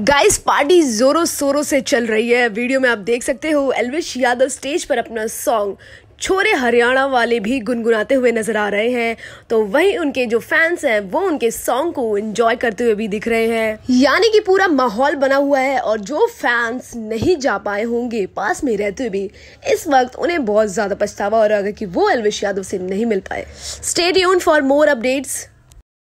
guys party जोरों शोरों से चल रही है वीडियो में आप देख सकते हो एलविश यादव स्टेज पर अपना सॉन्ग छोरे हरियाणा वाले भी गुनगुनाते हुए नजर आ रहे हैं तो वहीं उनके जो फैंस हैं वो उनके सॉन्ग को एंजॉय करते हुए भी दिख रहे हैं यानी कि पूरा माहौल बना हुआ है और जो फैंस नहीं जा पाए होंगे पास में रहते हुए भी इस वक्त उन्हें बहुत ज्यादा पछतावा हो रहा है कि वो अलविश यादव से नहीं मिल पाए स्टेट फॉर मोर अपडेट्स